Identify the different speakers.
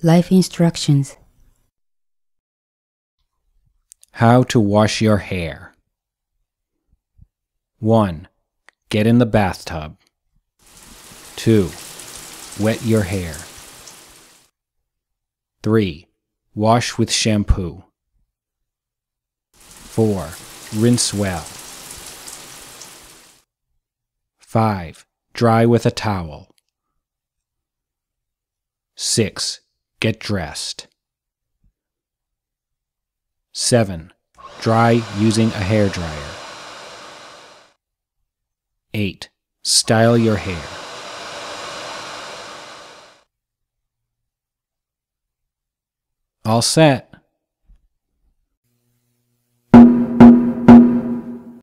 Speaker 1: Life Instructions
Speaker 2: How to Wash Your Hair 1. Get in the bathtub. 2. Wet your hair. 3. Wash with shampoo. 4. Rinse well. 5. Dry with a towel. 6. Get dressed. 7. Dry using a hair dryer. 8. Style your hair. All set.